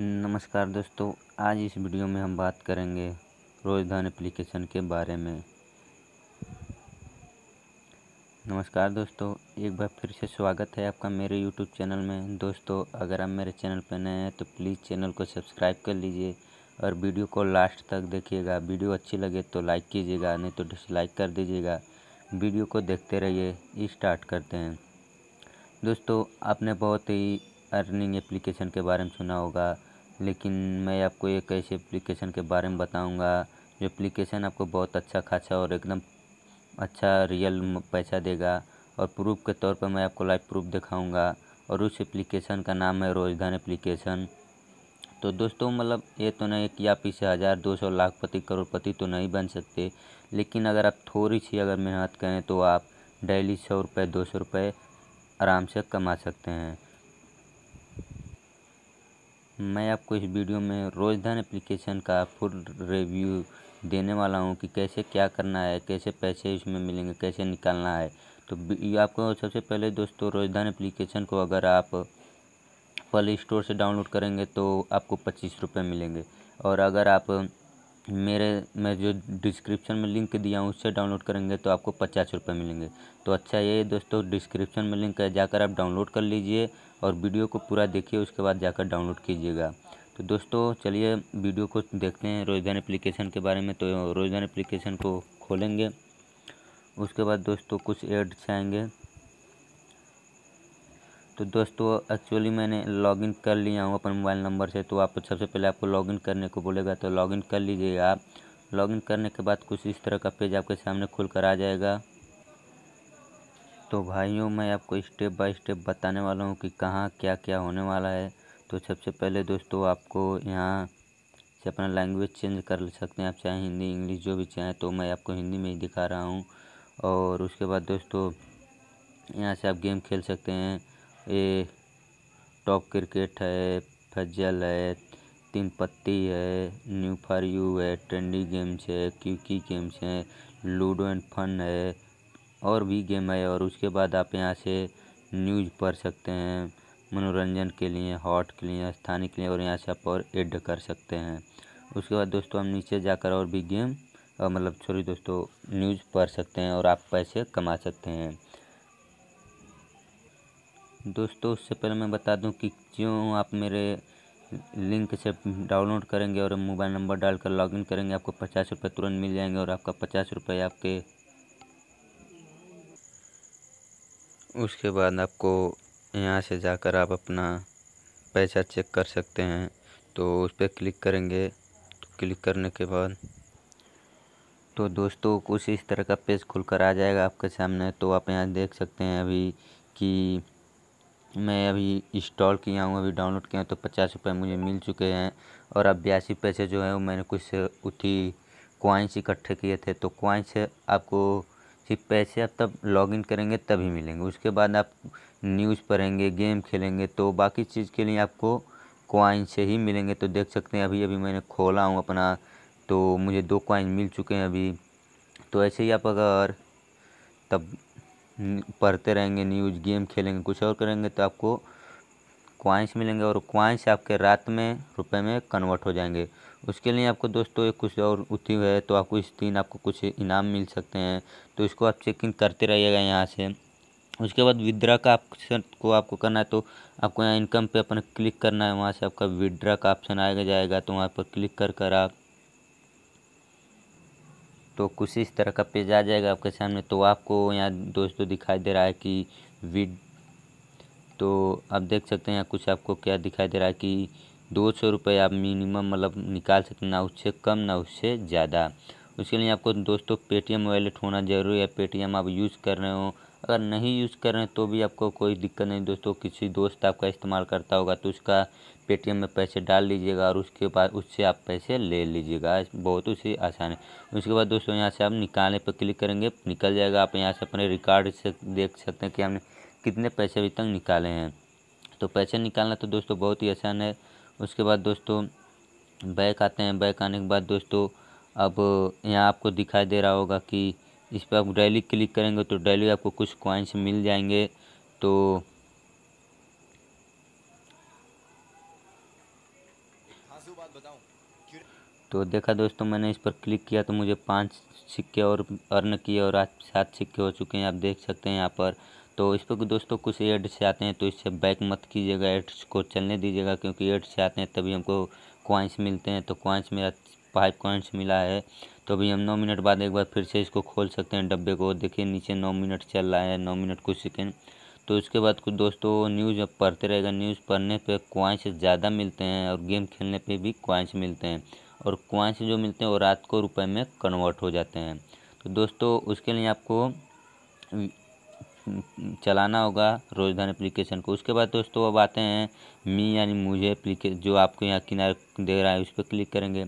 नमस्कार दोस्तों आज इस वीडियो में हम बात करेंगे रोजधान एप्लीकेशन के बारे में नमस्कार दोस्तों एक बार फिर से स्वागत है आपका मेरे यूट्यूब चैनल में दोस्तों अगर आप मेरे चैनल पर नए हैं तो प्लीज़ चैनल को सब्सक्राइब कर लीजिए और वीडियो को लास्ट तक देखिएगा वीडियो अच्छी लगे तो लाइक कीजिएगा नहीं तो डिसलाइक कर दीजिएगा वीडियो को देखते रहिए स्टार्ट करते हैं दोस्तों आपने बहुत ही अर्निंग एप्लीकेशन के बारे में सुना होगा लेकिन मैं आपको एक ऐसे एप्लीकेशन के बारे में बताऊंगा जो एप्लीकेशन आपको बहुत अच्छा खासा और एकदम अच्छा रियल पैसा देगा और प्रूफ के तौर पर मैं आपको लाइव प्रूफ दिखाऊंगा और उस एप्लीकेशन का नाम है रोजधन एप्लीकेशन तो दोस्तों मतलब ये तो नहीं कि आप इसे हज़ार दो सौ लाखपति करोड़पति तो नहीं बन सकते लेकिन अगर आप थोड़ी सी अगर मेहनत करें तो आप डेली सौ रुपये दो सौ रुपये आराम से कमा सकते हैं मैं आपको इस वीडियो में रोजधन एप्लीकेशन का फुल रिव्यू देने वाला हूँ कि कैसे क्या करना है कैसे पैसे इसमें मिलेंगे कैसे निकालना है तो आपको सबसे पहले दोस्तों रोजधन एप्लीकेशन को अगर आप प्ले स्टोर से डाउनलोड करेंगे तो आपको पच्चीस रुपये मिलेंगे और अगर आप मेरे मैं जो डिस्क्रिप्शन में लिंक दिया हूँ उससे डाउनलोड करेंगे तो आपको पचास रुपये मिलेंगे तो अच्छा ये दोस्तों डिस्क्रिप्शन में लिंक है जाकर आप डाउनलोड कर लीजिए और वीडियो को पूरा देखिए उसके बाद जाकर डाउनलोड कीजिएगा तो दोस्तों चलिए वीडियो को देखते हैं रोज़दान एप्लीकेशन के बारे में तो रोजगान एप्लीकेशन को खोलेंगे उसके बाद दोस्तों कुछ एड्स आएंगे तो दोस्तों एक्चुअली मैंने लॉगिन कर लिया हूँ अपने मोबाइल नंबर से तो आप सबसे पहले आपको लॉगिन करने को बोलेगा तो लॉगिन कर लीजिएगा आप लॉगिन करने के बाद कुछ इस तरह का पेज आपके सामने खुल कर आ जाएगा तो भाइयों मैं आपको स्टेप बाय स्टेप बताने वाला हूँ कि कहाँ क्या क्या होने वाला है तो सबसे पहले दोस्तों आपको यहाँ से अपना लैंग्वेज चेंज कर सकते हैं आप चाहे हिंदी इंग्लिश जो भी चाहें तो मैं आपको हिंदी में ही दिखा रहा हूँ और उसके बाद दोस्तों यहाँ से आप गेम खेल सकते हैं ये टॉप क्रिकेट है फजल है तीन पत्ती है न्यू फॉर यू है ट्रेंडी गेम्स है क्यूकी गेम्स हैं लूडो एंड फन है और भी गेम है और उसके बाद आप यहाँ से न्यूज पढ़ सकते हैं मनोरंजन के लिए हॉट के लिए स्थानीय के लिए और यहाँ से आप और एड कर सकते हैं उसके बाद दोस्तों हम नीचे जाकर और भी गेम मतलब सॉरी दोस्तों न्यूज़ पढ़ सकते हैं और आप पैसे कमा सकते हैं दोस्तों उससे पहले मैं बता दूं कि क्यों आप मेरे लिंक से डाउनलोड करेंगे और मोबाइल नंबर डालकर लॉगिन करेंगे आपको पचास रुपये तुरंत मिल जाएंगे और आपका पचास रुपये आपके उसके बाद आपको यहाँ से जाकर आप अपना पैसा चेक कर सकते हैं तो उस पर क्लिक करेंगे तो क्लिक करने के बाद तो दोस्तों कुछ इस तरह का पेज खुलकर आ जाएगा आपके सामने तो आप यहाँ देख सकते हैं अभी कि मैं अभी इंस्टॉल किया हूँ अभी डाउनलोड किया हूँ तो पचास रुपये मुझे मिल चुके हैं और अब बयासी पैसे जो है वो मैंने कुछ उठी क्वाइंस इकट्ठे किए थे तो क्वाइंस आपको सिर्फ पैसे आप तब लॉगिन करेंगे तभी मिलेंगे उसके बाद आप न्यूज़ पढ़ेंगे गेम खेलेंगे तो बाकी चीज़ के लिए आपको कॉइन से ही मिलेंगे तो देख सकते हैं अभी अभी मैंने खोला हूँ अपना तो मुझे दो कॉइन मिल चुके हैं अभी तो ऐसे ही आप अगर तब पढ़ते रहेंगे न्यूज़ गेम खेलेंगे कुछ और करेंगे तो आपको क्वाइंस मिलेंगे और क्वाइंस आपके रात में रुपए में कन्वर्ट हो जाएंगे उसके लिए आपको दोस्तों एक कुछ और उठी है तो आपको इस दिन आपको कुछ इनाम मिल सकते हैं तो इसको आप चेकिंग करते रहिएगा यहाँ से उसके बाद विद्रा का ऑप्शन को आपको करना है तो आपको यहाँ इनकम पे अपने क्लिक करना है वहाँ से आपका विदड्रा का ऑप्शन आएगा जाएगा तो वहाँ पर क्लिक कर कर आप तो कुछ इस तरह का पेज आ जाएगा आपके सामने तो आपको यहाँ दोस्तों दिखाई दे रहा है कि विद तो आप देख सकते हैं यहाँ कुछ आपको क्या दिखाई दे रहा है कि दो सौ रुपये आप मिनिमम मतलब निकाल सकते हैं ना उससे कम ना उससे ज़्यादा उसके लिए आपको दोस्तों पेटीएम वॉलेट होना ज़रूरी है पेटीएम आप यूज़ कर रहे हो अगर नहीं यूज़ कर रहे हैं तो भी आपको कोई दिक्कत नहीं दोस्तों किसी दोस्त आपका इस्तेमाल करता होगा तो उसका पेटीएम में पैसे डाल लीजिएगा और उसके बाद उससे आप पैसे ले लीजिएगा बहुत उसे आसान है उसके बाद दोस्तों यहाँ से आप निकालने पर क्लिक करेंगे निकल जाएगा आप यहाँ से अपने रिकॉर्ड से देख सकते हैं कि हमने कितने पैसे अभी तक निकाले हैं तो पैसे निकालना तो दोस्तों बहुत ही आसान है उसके बाद दोस्तों बैक आते हैं बैक आने के बाद दोस्तों अब यहाँ आपको दिखाई दे रहा होगा कि इस पर आप डेली क्लिक करेंगे तो डेली आपको कुछ कॉइन्स मिल जाएंगे तो तो देखा दोस्तों मैंने इस पर क्लिक किया तो मुझे पांच सिक्के और अर्न किए और आज सात सिक्के हो चुके हैं आप देख सकते हैं यहाँ पर तो इस पर दोस्तों कुछ एड्स आते हैं तो इससे बैक मत कीजिएगा एड्स को चलने दीजिएगा क्योंकि एड्स आते हैं तभी हमको क्वाइंस मिलते हैं तो क्वाइंस मेरा फाइव क्वाइंस मिला है तो अभी हम नौ मिनट बाद एक बार फिर से इसको खोल सकते हैं डब्बे को देखिए नीचे नौ मिनट चल रहा है नौ मिनट कुछ सेकेंड तो उसके बाद कुछ दोस्तों न्यूज़ अब पढ़ते रहेगा न्यूज़ पढ़ने पे क्वाइंस ज़्यादा मिलते हैं और गेम खेलने पे भी क्वाइंस मिलते हैं और क्वाइंस जो मिलते हैं वो रात को रुपए में कन्वर्ट हो जाते हैं तो दोस्तों उसके लिए आपको चलाना होगा रोजधान एप्लीकेशन को उसके बाद दोस्तों अब आते हैं मी यानी मुझे एप्लीके जो आपको यहाँ किनारे दे रहा है उस पर क्लिक करेंगे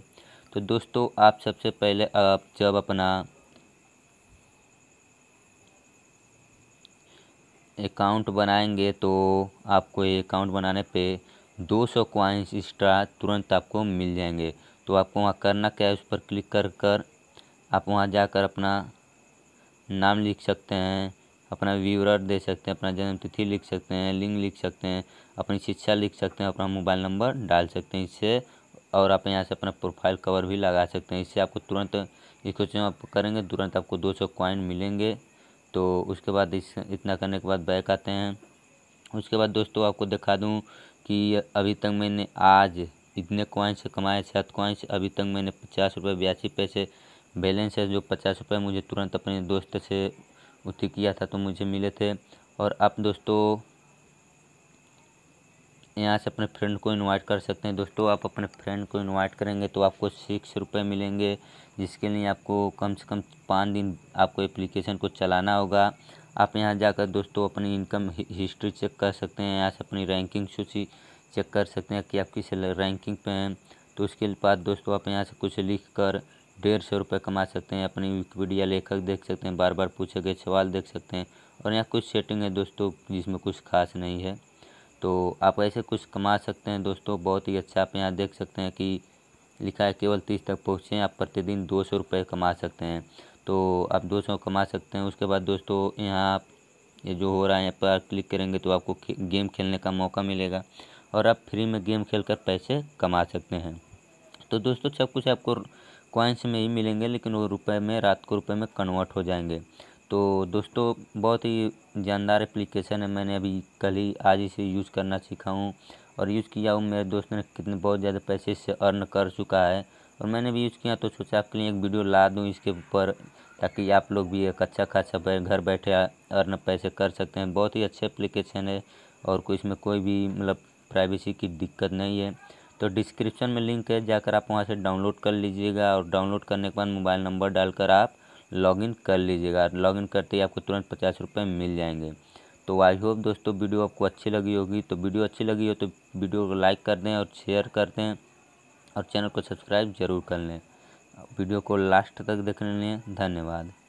तो दोस्तों आप सबसे पहले आप जब अपना अकाउंट बनाएंगे तो आपको ये अकाउंट बनाने पे 200 सौ क्वाइंस एक्स्ट्रा तुरंत आपको मिल जाएंगे तो आपको वहाँ करना क्या है उस पर क्लिक कर कर आप वहाँ जाकर अपना नाम लिख सकते हैं अपना विवरण दे सकते हैं अपना जन्मतिथि लिख सकते हैं लिंक लिख सकते हैं अपनी शिक्षा लिख सकते हैं अपना मोबाइल नंबर डाल सकते हैं इससे और आप यहाँ से अपना प्रोफाइल कवर भी लगा सकते हैं इससे आपको तुरंत इस क्वेश्चन आप करेंगे तुरंत आपको दो सौ कॉइन मिलेंगे तो उसके बाद इस इतना करने के बाद बैक आते हैं उसके बाद दोस्तों आपको दिखा दूँ कि अभी तक मैंने आज इतने कॉइन्स कमाए सात कॉइन्स अभी तक मैंने पचास रुपये बयासी पैसे बैलेंस है जो पचास रुपये मुझे तुरंत अपने दोस्त से उत्ती किया था तो मुझे मिले थे और आप दोस्तों यहाँ से अपने फ्रेंड को इनवाइट कर सकते हैं दोस्तों आप अपने फ्रेंड को इनवाइट करेंगे तो आपको सिक्स रुपये मिलेंगे जिसके लिए आपको कम से कम पाँच दिन आपको एप्लीकेशन को चलाना होगा आप यहाँ जाकर दोस्तों अपनी इनकम हिस्ट्री चेक कर सकते हैं यहाँ से अपनी रैंकिंग सूची चेक कर सकते हैं कि आप किस रैंकिंग पे हैं तो उसके बाद दोस्तों आप यहाँ से कुछ लिख कर डेढ़ सौ रुपये कमा सकते हैं अपनी विकिपीडिया लेखक देख सकते हैं बार बार पूछे गए सवाल देख सकते हैं और यहाँ कुछ सेटिंग है दोस्तों जिसमें कुछ खास नहीं है तो आप ऐसे कुछ कमा सकते हैं दोस्तों बहुत ही अच्छा आप यहाँ देख सकते हैं कि लिखा है केवल तीस तक पहुँचे आप प्रतिदिन दो सौ रुपये कमा सकते हैं तो आप दो सौ कमा सकते हैं उसके बाद दोस्तों यहाँ आप ये जो हो रहा है यहाँ पर क्लिक करेंगे तो आपको गेम खेलने का मौका मिलेगा और आप फ्री में गेम खेल कर पैसे कमा सकते हैं तो दोस्तों सब कुछ आपको कॉइन्स में ही मिलेंगे लेकिन वो रुपए में रात को रुपए में कन्वर्ट हो जाएंगे तो दोस्तों बहुत ही जानदार एप्लीकेशन है मैंने अभी कल ही आज इसे यूज़ करना सीखा हूँ और यूज़ किया हूँ मेरे दोस्त ने कितने बहुत ज़्यादा पैसे इससे अर्न कर चुका है और मैंने भी यूज़ किया तो सोचा आपके लिए एक वीडियो ला दूँ इसके ऊपर ताकि आप लोग भी एक अच्छा खासा घर बैठे अर्न पैसे कर सकते हैं बहुत ही अच्छे एप्लीकेशन है और कोई इसमें कोई भी मतलब प्राइवेसी की दिक्कत नहीं है तो डिस्क्रिप्शन में लिंक है जाकर आप वहाँ से डाउनलोड कर लीजिएगा और डाउनलोड करने के बाद मोबाइल नंबर डालकर आप लॉगिन कर लीजिएगा लॉगिन करते ही आपको तुरंत पचास रुपये मिल जाएंगे तो आई होप दोस्तों वीडियो आपको अच्छी लगी होगी तो वीडियो अच्छी लगी हो तो वीडियो को लाइक कर दें और शेयर कर दें और चैनल को सब्सक्राइब जरूर कर लें वीडियो को लास्ट तक देखने लें धन्यवाद